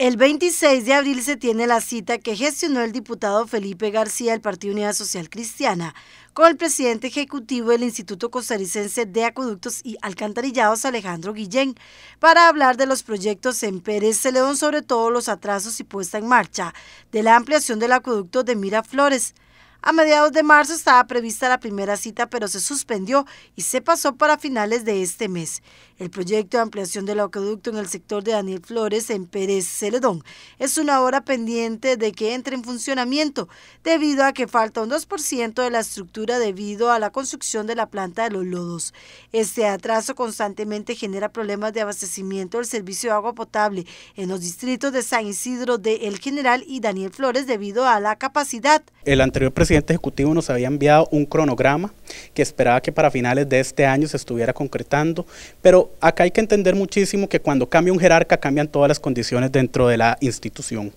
El 26 de abril se tiene la cita que gestionó el diputado Felipe García del Partido Unidad Social Cristiana con el presidente ejecutivo del Instituto Costarricense de Acueductos y Alcantarillados, Alejandro Guillén, para hablar de los proyectos en Pérez Celedón, sobre todo los atrasos y puesta en marcha de la ampliación del acueducto de Miraflores. A mediados de marzo estaba prevista la primera cita, pero se suspendió y se pasó para finales de este mes. El proyecto de ampliación del acueducto en el sector de Daniel Flores en Pérez Celedón es una hora pendiente de que entre en funcionamiento, debido a que falta un 2% de la estructura debido a la construcción de la planta de los lodos. Este atraso constantemente genera problemas de abastecimiento del servicio de agua potable en los distritos de San Isidro de El General y Daniel Flores debido a la capacidad. El anterior presidente ejecutivo nos había enviado un cronograma que esperaba que para finales de este año se estuviera concretando. Pero acá hay que entender muchísimo que cuando cambia un jerarca cambian todas las condiciones dentro de la institución.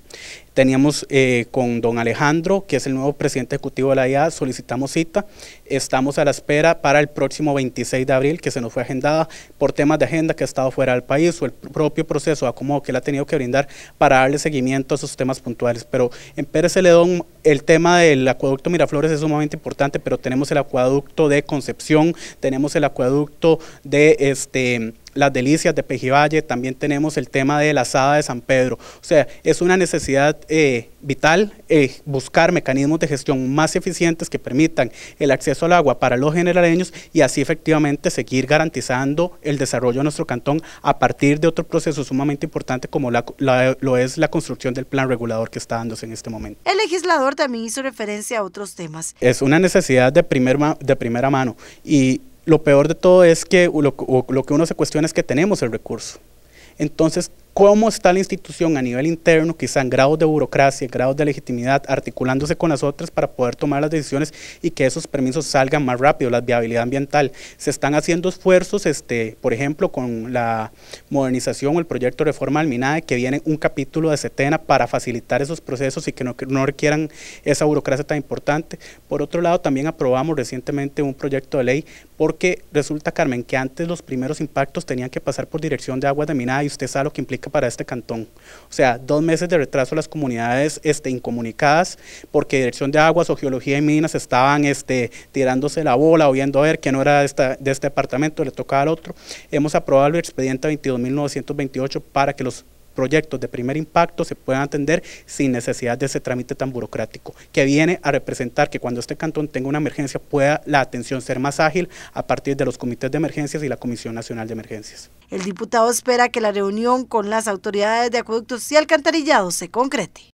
Teníamos eh, con don Alejandro, que es el nuevo presidente ejecutivo de la IA, solicitamos cita. Estamos a la espera para el próximo 26 de abril, que se nos fue agendada por temas de agenda que ha estado fuera del país o el propio proceso de acomodo que él ha tenido que brindar para darle seguimiento a esos temas puntuales. Pero en Pérez Celedón, el tema del acueducto Miraflores es sumamente importante, pero tenemos el acueducto de Concepción, tenemos el acueducto de este las delicias de Pejivalle, también tenemos el tema de la asada de San Pedro. O sea, es una necesidad eh, vital eh, buscar mecanismos de gestión más eficientes que permitan el acceso al agua para los generaleños y así efectivamente seguir garantizando el desarrollo de nuestro cantón a partir de otro proceso sumamente importante como lo es la construcción del plan regulador que está dándose en este momento. El legislador también hizo referencia a otros temas. Es una necesidad de, primer, de primera mano y lo peor de todo es que lo, lo que uno se cuestiona es que tenemos el recurso. Entonces, cómo está la institución a nivel interno, quizá en grados de burocracia, grados de legitimidad, articulándose con las otras para poder tomar las decisiones y que esos permisos salgan más rápido, la viabilidad ambiental. Se están haciendo esfuerzos, este, por ejemplo, con la modernización o el proyecto de reforma al MINADE, que viene un capítulo de Setena para facilitar esos procesos y que no, no requieran esa burocracia tan importante. Por otro lado, también aprobamos recientemente un proyecto de ley porque resulta, Carmen, que antes los primeros impactos tenían que pasar por dirección de aguas de MINADE y usted sabe lo que implica para este cantón. O sea, dos meses de retraso a las comunidades este, incomunicadas porque Dirección de Aguas o Geología y Minas estaban este, tirándose la bola o viendo a ver que no era de, de este departamento, le tocaba al otro. Hemos aprobado el expediente 22.928 para que los proyectos de primer impacto se puedan atender sin necesidad de ese trámite tan burocrático, que viene a representar que cuando este cantón tenga una emergencia pueda la atención ser más ágil a partir de los comités de emergencias y la Comisión Nacional de Emergencias. El diputado espera que la reunión con las autoridades de acueductos y alcantarillados se concrete.